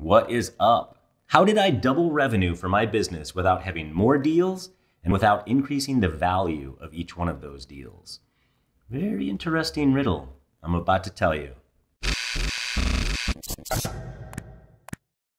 What is up? How did I double revenue for my business without having more deals and without increasing the value of each one of those deals? Very interesting riddle I'm about to tell you.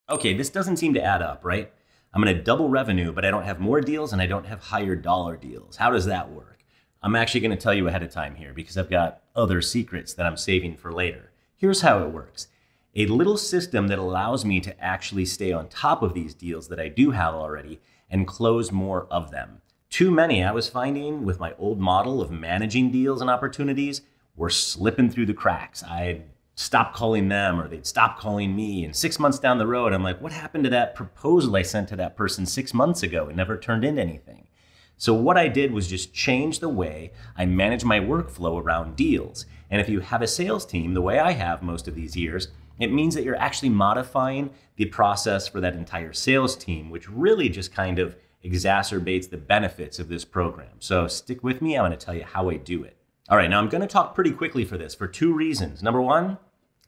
Okay, this doesn't seem to add up, right? I'm gonna double revenue, but I don't have more deals and I don't have higher dollar deals. How does that work? I'm actually gonna tell you ahead of time here because I've got other secrets that I'm saving for later. Here's how it works a little system that allows me to actually stay on top of these deals that I do have already and close more of them. Too many I was finding with my old model of managing deals and opportunities were slipping through the cracks. I'd stop calling them or they'd stop calling me. And six months down the road, I'm like, what happened to that proposal I sent to that person six months ago? It never turned into anything. So, what I did was just change the way I manage my workflow around deals. And if you have a sales team, the way I have most of these years, it means that you're actually modifying the process for that entire sales team, which really just kind of exacerbates the benefits of this program. So stick with me, I'm gonna tell you how I do it. All right, now I'm gonna talk pretty quickly for this for two reasons. Number one,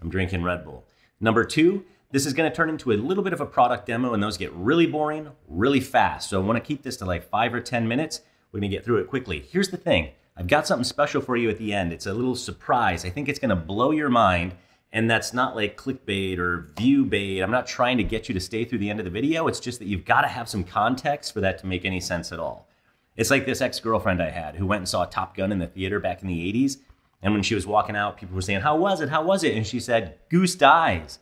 I'm drinking Red Bull. Number two, this is gonna turn into a little bit of a product demo and those get really boring really fast. So I wanna keep this to like five or 10 minutes. We're gonna get through it quickly. Here's the thing, I've got something special for you at the end. It's a little surprise. I think it's gonna blow your mind and that's not like clickbait or view bait. I'm not trying to get you to stay through the end of the video. It's just that you've got to have some context for that to make any sense at all. It's like this ex girlfriend I had who went and saw Top Gun in the theater back in the 80s. And when she was walking out, people were saying, How was it? How was it? And she said, Goose dies.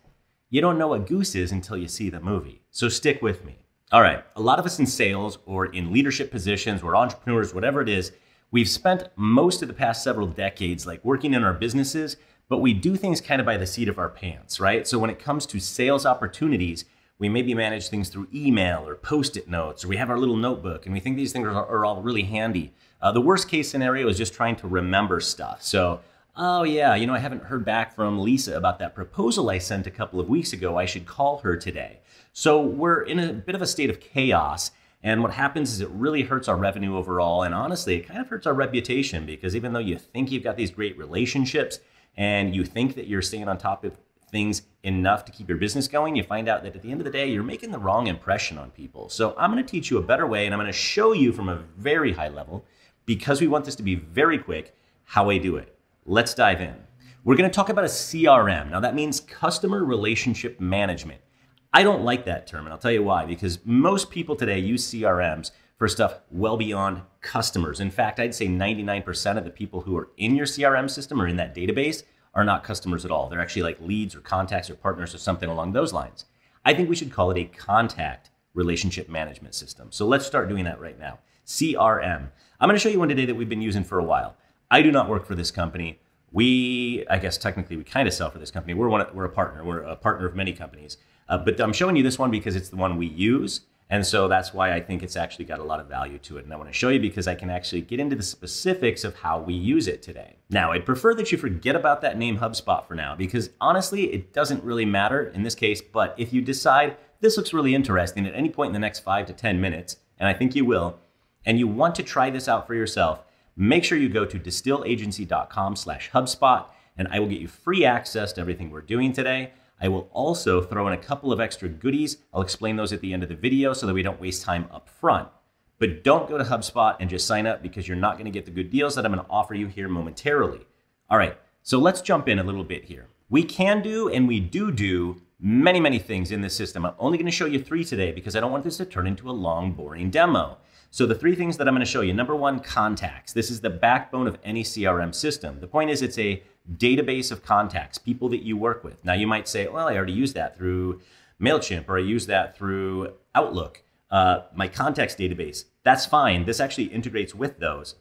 You don't know what goose is until you see the movie. So stick with me. All right, a lot of us in sales or in leadership positions or entrepreneurs, whatever it is, we've spent most of the past several decades like working in our businesses but we do things kind of by the seat of our pants, right? So when it comes to sales opportunities, we maybe manage things through email or post it notes, or we have our little notebook, and we think these things are, are all really handy. Uh, the worst case scenario is just trying to remember stuff. So, oh yeah, you know, I haven't heard back from Lisa about that proposal I sent a couple of weeks ago. I should call her today. So we're in a bit of a state of chaos. And what happens is it really hurts our revenue overall. And honestly, it kind of hurts our reputation because even though you think you've got these great relationships, and you think that you're staying on top of things enough to keep your business going, you find out that at the end of the day, you're making the wrong impression on people. So I'm gonna teach you a better way and I'm gonna show you from a very high level, because we want this to be very quick, how I do it. Let's dive in. We're gonna talk about a CRM. Now that means customer relationship management. I don't like that term, and I'll tell you why, because most people today use CRMs for stuff well beyond customers. In fact, I'd say 99% of the people who are in your CRM system or in that database are not customers at all. They're actually like leads or contacts or partners or something along those lines. I think we should call it a contact relationship management system. So let's start doing that right now. CRM. I'm going to show you one today that we've been using for a while. I do not work for this company. We, I guess technically, we kind of sell for this company. We're one. We're a partner. We're a partner of many companies. Uh, but I'm showing you this one because it's the one we use. And so that's why I think it's actually got a lot of value to it. And I want to show you because I can actually get into the specifics of how we use it today. Now, I'd prefer that you forget about that name HubSpot for now because honestly, it doesn't really matter in this case. But if you decide this looks really interesting at any point in the next five to 10 minutes, and I think you will, and you want to try this out for yourself, make sure you go to distillagency.com slash HubSpot and I will get you free access to everything we're doing today I will also throw in a couple of extra goodies. I'll explain those at the end of the video so that we don't waste time up front. But don't go to HubSpot and just sign up because you're not gonna get the good deals that I'm gonna offer you here momentarily. All right, so let's jump in a little bit here. We can do and we do do many, many things in this system. I'm only gonna show you three today because I don't want this to turn into a long, boring demo. So the three things that I'm going to show you. Number one, contacts. This is the backbone of any CRM system. The point is it's a database of contacts, people that you work with. Now you might say, well, I already use that through MailChimp or I use that through Outlook, uh, my contacts database. That's fine. This actually integrates with those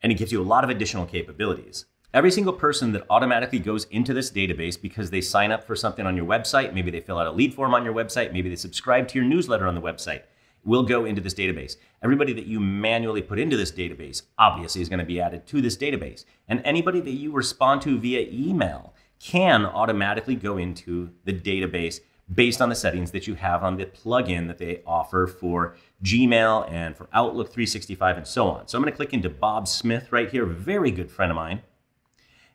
and it gives you a lot of additional capabilities. Every single person that automatically goes into this database because they sign up for something on your website, maybe they fill out a lead form on your website, maybe they subscribe to your newsletter on the website, will go into this database. Everybody that you manually put into this database obviously is going to be added to this database. And anybody that you respond to via email can automatically go into the database based on the settings that you have on the plugin that they offer for Gmail and for Outlook 365 and so on. So I'm going to click into Bob Smith right here, very good friend of mine.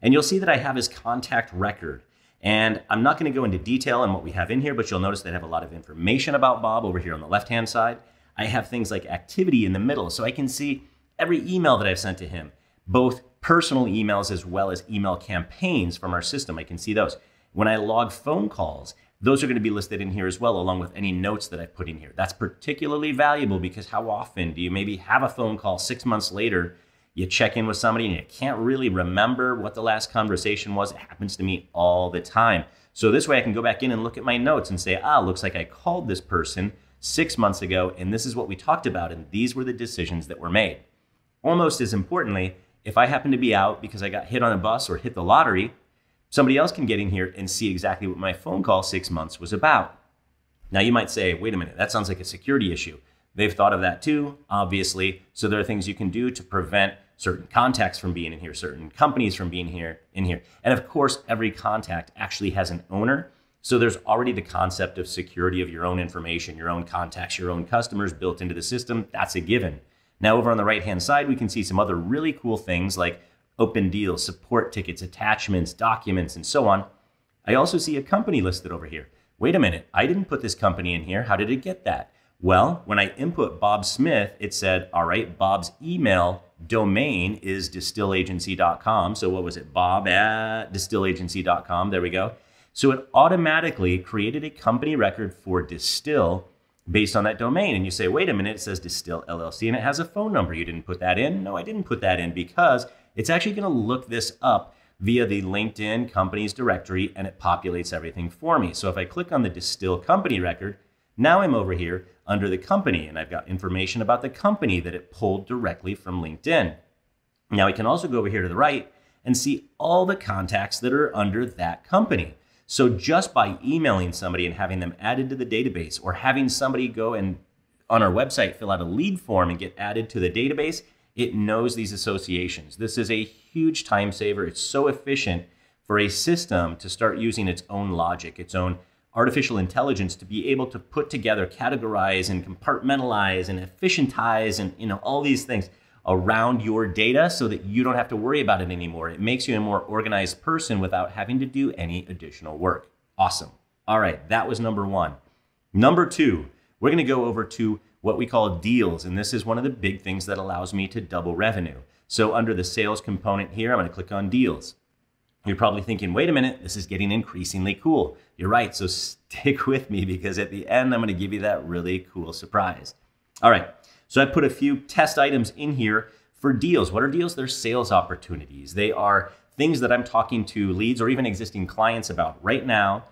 And you'll see that I have his contact record. And I'm not going to go into detail on what we have in here, but you'll notice that I have a lot of information about Bob over here on the left-hand side. I have things like activity in the middle, so I can see every email that I've sent to him, both personal emails as well as email campaigns from our system. I can see those. When I log phone calls, those are going to be listed in here as well, along with any notes that I've put in here. That's particularly valuable because how often do you maybe have a phone call six months later you check in with somebody and you can't really remember what the last conversation was. It happens to me all the time. So this way I can go back in and look at my notes and say, ah, looks like I called this person six months ago and this is what we talked about and these were the decisions that were made. Almost as importantly, if I happen to be out because I got hit on a bus or hit the lottery, somebody else can get in here and see exactly what my phone call six months was about. Now you might say, wait a minute, that sounds like a security issue. They've thought of that too, obviously. So there are things you can do to prevent certain contacts from being in here, certain companies from being here in here. And of course, every contact actually has an owner. So there's already the concept of security of your own information, your own contacts, your own customers built into the system. That's a given. Now over on the right-hand side, we can see some other really cool things like open deals, support tickets, attachments, documents, and so on. I also see a company listed over here. Wait a minute, I didn't put this company in here. How did it get that? Well, when I input Bob Smith, it said, all right, Bob's email domain is distillagency.com. So what was it? Bob at distillagency.com. There we go. So it automatically created a company record for Distill based on that domain. And you say, wait a minute, it says Distill LLC and it has a phone number. You didn't put that in? No, I didn't put that in because it's actually going to look this up via the LinkedIn companies directory and it populates everything for me. So if I click on the Distill company record, now I'm over here under the company, and I've got information about the company that it pulled directly from LinkedIn. Now, we can also go over here to the right and see all the contacts that are under that company. So, just by emailing somebody and having them added to the database, or having somebody go and on our website fill out a lead form and get added to the database, it knows these associations. This is a huge time saver. It's so efficient for a system to start using its own logic, its own artificial intelligence to be able to put together, categorize, and compartmentalize, and efficientize, and you know all these things around your data so that you don't have to worry about it anymore. It makes you a more organized person without having to do any additional work. Awesome. All right, that was number one. Number two, we're going to go over to what we call deals. And this is one of the big things that allows me to double revenue. So under the sales component here, I'm going to click on deals. You're probably thinking, wait a minute, this is getting increasingly cool. You're right. So stick with me because at the end, I'm going to give you that really cool surprise. All right. So I put a few test items in here for deals. What are deals? They're sales opportunities. They are things that I'm talking to leads or even existing clients about right now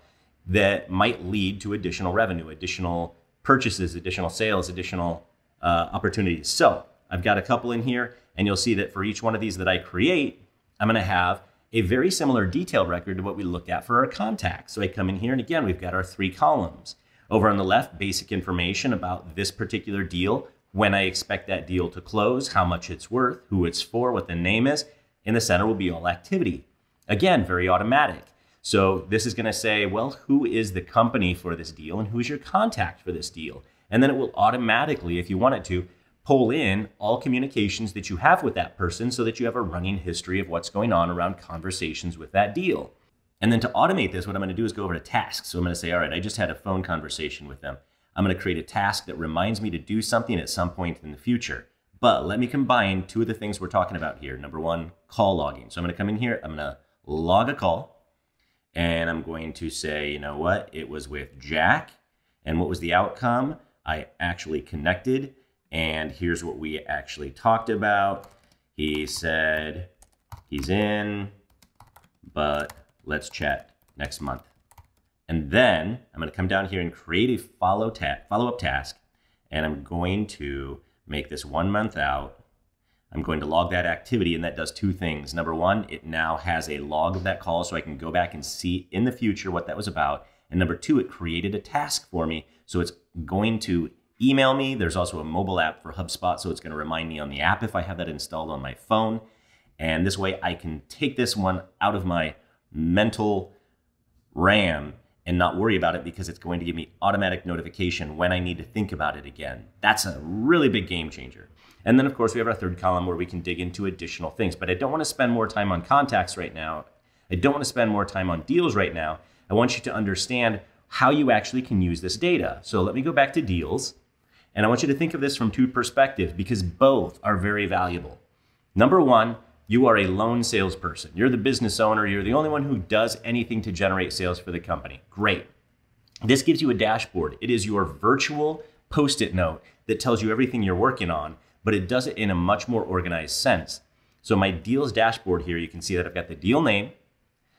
that might lead to additional revenue, additional purchases, additional sales, additional uh, opportunities. So I've got a couple in here, and you'll see that for each one of these that I create, I'm going to have a very similar detail record to what we looked at for our contacts. So I come in here and again, we've got our three columns. Over on the left, basic information about this particular deal, when I expect that deal to close, how much it's worth, who it's for, what the name is. In the center will be all activity. Again, very automatic. So this is gonna say, well, who is the company for this deal and who's your contact for this deal? And then it will automatically, if you want it to, pull in all communications that you have with that person so that you have a running history of what's going on around conversations with that deal. And then to automate this, what I'm going to do is go over to tasks. So I'm going to say, all right, I just had a phone conversation with them. I'm going to create a task that reminds me to do something at some point in the future. But let me combine two of the things we're talking about here. Number one, call logging. So I'm going to come in here, I'm going to log a call, and I'm going to say, you know what, it was with Jack. And what was the outcome? I actually connected and here's what we actually talked about. He said he's in, but let's chat next month. And then I'm going to come down here and create a follow follow-up task, and I'm going to make this one month out. I'm going to log that activity, and that does two things. Number one, it now has a log of that call, so I can go back and see in the future what that was about. And number two, it created a task for me, so it's going to email me. There's also a mobile app for HubSpot, so it's going to remind me on the app if I have that installed on my phone. And this way I can take this one out of my mental RAM and not worry about it because it's going to give me automatic notification when I need to think about it again. That's a really big game changer. And then, of course, we have our third column where we can dig into additional things. But I don't want to spend more time on contacts right now. I don't want to spend more time on deals right now. I want you to understand how you actually can use this data. So let me go back to deals. And I want you to think of this from two perspectives because both are very valuable. Number one, you are a lone salesperson. You're the business owner. You're the only one who does anything to generate sales for the company. Great. This gives you a dashboard. It is your virtual post it note that tells you everything you're working on, but it does it in a much more organized sense. So, my deals dashboard here, you can see that I've got the deal name,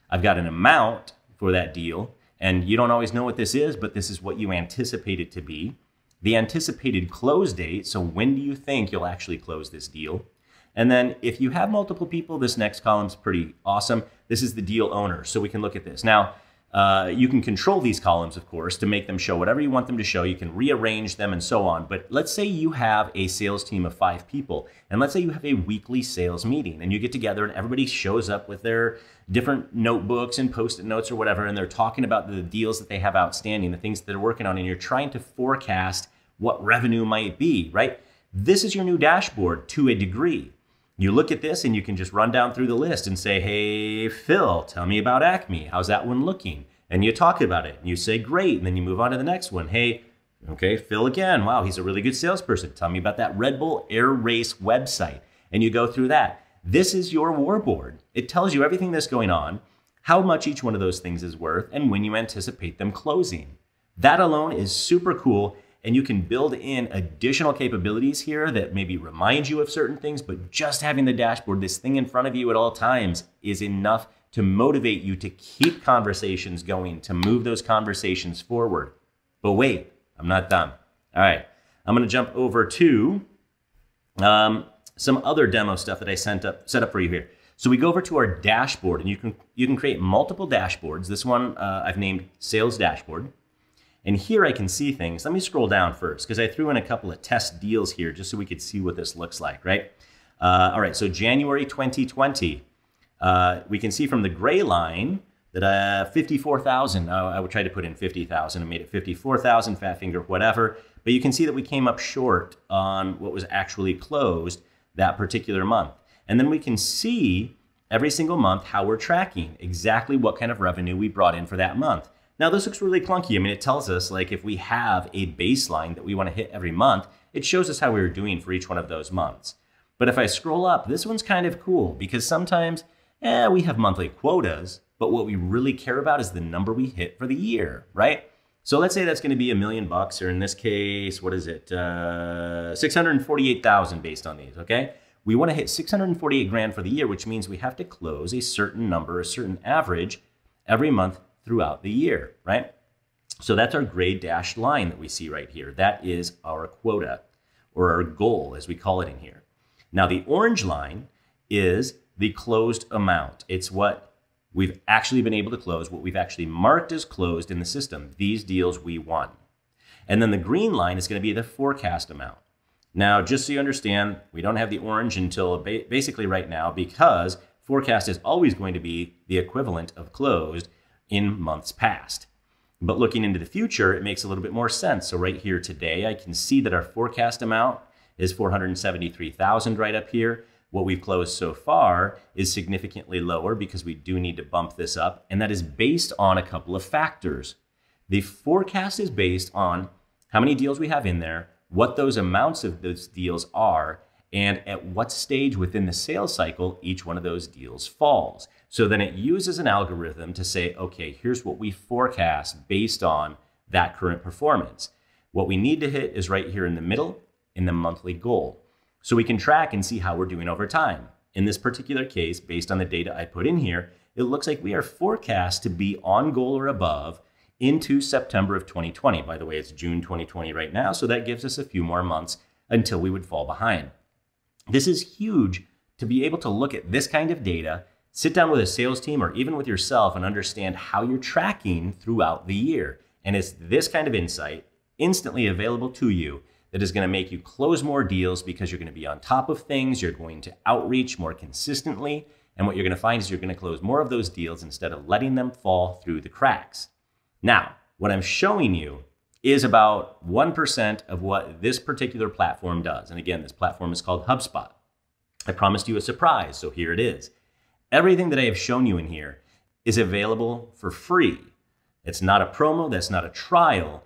I've got an amount for that deal, and you don't always know what this is, but this is what you anticipate it to be the anticipated close date, so when do you think you'll actually close this deal? And then if you have multiple people, this next column's pretty awesome. This is the deal owner, so we can look at this. Now, uh, you can control these columns, of course, to make them show whatever you want them to show. You can rearrange them and so on. But let's say you have a sales team of five people, and let's say you have a weekly sales meeting, and you get together and everybody shows up with their different notebooks and post it notes or whatever, and they're talking about the deals that they have outstanding, the things that they're working on, and you're trying to forecast what revenue might be, right? This is your new dashboard to a degree. You look at this and you can just run down through the list and say, hey, Phil, tell me about Acme. How's that one looking? And you talk about it and you say, great. And then you move on to the next one. Hey, okay, Phil again. Wow, he's a really good salesperson. Tell me about that Red Bull Air Race website. And you go through that. This is your warboard. It tells you everything that's going on, how much each one of those things is worth, and when you anticipate them closing. That alone is super cool and you can build in additional capabilities here that maybe remind you of certain things, but just having the dashboard, this thing in front of you at all times, is enough to motivate you to keep conversations going, to move those conversations forward. But wait, I'm not done. All right, I'm gonna jump over to um, some other demo stuff that I sent up, set up for you here. So we go over to our dashboard, and you can you can create multiple dashboards. This one uh, I've named Sales Dashboard. And here I can see things. Let me scroll down first because I threw in a couple of test deals here just so we could see what this looks like, right? Uh, all right, so January 2020, uh, we can see from the gray line that uh, 54,000, oh, uh, I would try to put in 50,000 and made it 54,000, fat finger, whatever. But you can see that we came up short on what was actually closed that particular month. And then we can see every single month how we're tracking, exactly what kind of revenue we brought in for that month. Now this looks really clunky. I mean, it tells us like if we have a baseline that we want to hit every month, it shows us how we were doing for each one of those months. But if I scroll up, this one's kind of cool because sometimes eh, we have monthly quotas, but what we really care about is the number we hit for the year, right? So let's say that's going to be a million bucks, or in this case, what is it? Uh, 648,000 based on these, okay? We want to hit 648 grand for the year, which means we have to close a certain number, a certain average every month throughout the year, right? So that's our gray dashed line that we see right here. That is our quota or our goal as we call it in here. Now the orange line is the closed amount. It's what we've actually been able to close, what we've actually marked as closed in the system. These deals we won. And then the green line is going to be the forecast amount. Now, just so you understand, we don't have the orange until basically right now because forecast is always going to be the equivalent of closed in months past. But looking into the future, it makes a little bit more sense. So right here today, I can see that our forecast amount is 473,000 right up here. What we've closed so far is significantly lower because we do need to bump this up, and that is based on a couple of factors. The forecast is based on how many deals we have in there, what those amounts of those deals are, and at what stage within the sales cycle each one of those deals falls. So then it uses an algorithm to say, okay, here's what we forecast based on that current performance. What we need to hit is right here in the middle in the monthly goal. So we can track and see how we're doing over time. In this particular case, based on the data I put in here, it looks like we are forecast to be on goal or above into September of 2020. By the way, it's June 2020 right now, so that gives us a few more months until we would fall behind. This is huge to be able to look at this kind of data, sit down with a sales team or even with yourself and understand how you're tracking throughout the year. And it's this kind of insight instantly available to you that is going to make you close more deals because you're going to be on top of things, you're going to outreach more consistently, and what you're going to find is you're going to close more of those deals instead of letting them fall through the cracks. Now, what I'm showing you is about 1% of what this particular platform does. And again, this platform is called HubSpot. I promised you a surprise, so here it is. Everything that I have shown you in here is available for free. It's not a promo, that's not a trial.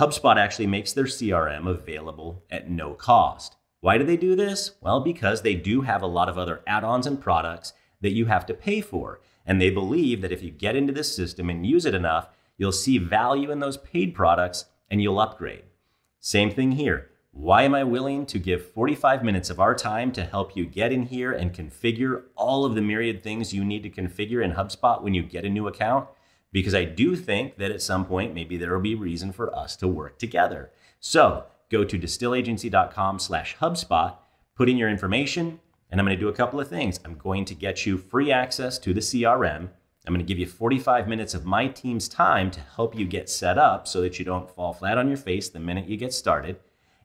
HubSpot actually makes their CRM available at no cost. Why do they do this? Well, because they do have a lot of other add ons and products that you have to pay for. And they believe that if you get into this system and use it enough, you'll see value in those paid products and you'll upgrade. Same thing here. Why am I willing to give 45 minutes of our time to help you get in here and configure all of the myriad things you need to configure in HubSpot when you get a new account? Because I do think that at some point, maybe there will be reason for us to work together. So go to distillagency.com slash HubSpot, put in your information, and I'm going to do a couple of things. I'm going to get you free access to the CRM I'm going to give you 45 minutes of my team's time to help you get set up so that you don't fall flat on your face the minute you get started.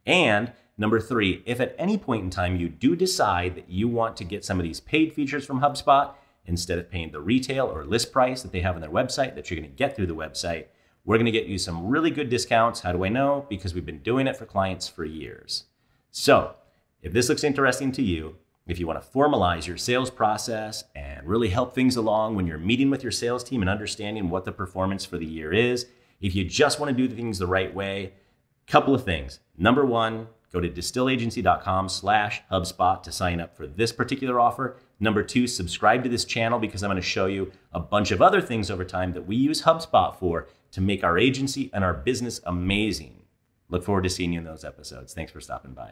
And number three, if at any point in time you do decide that you want to get some of these paid features from HubSpot instead of paying the retail or list price that they have on their website that you're going to get through the website, we're going to get you some really good discounts. How do I know? Because we've been doing it for clients for years. So if this looks interesting to you, if you want to formalize your sales process and really help things along when you're meeting with your sales team and understanding what the performance for the year is, if you just want to do things the right way, couple of things. Number one, go to distillagency.com slash HubSpot to sign up for this particular offer. Number two, subscribe to this channel because I'm going to show you a bunch of other things over time that we use HubSpot for to make our agency and our business amazing. Look forward to seeing you in those episodes. Thanks for stopping by.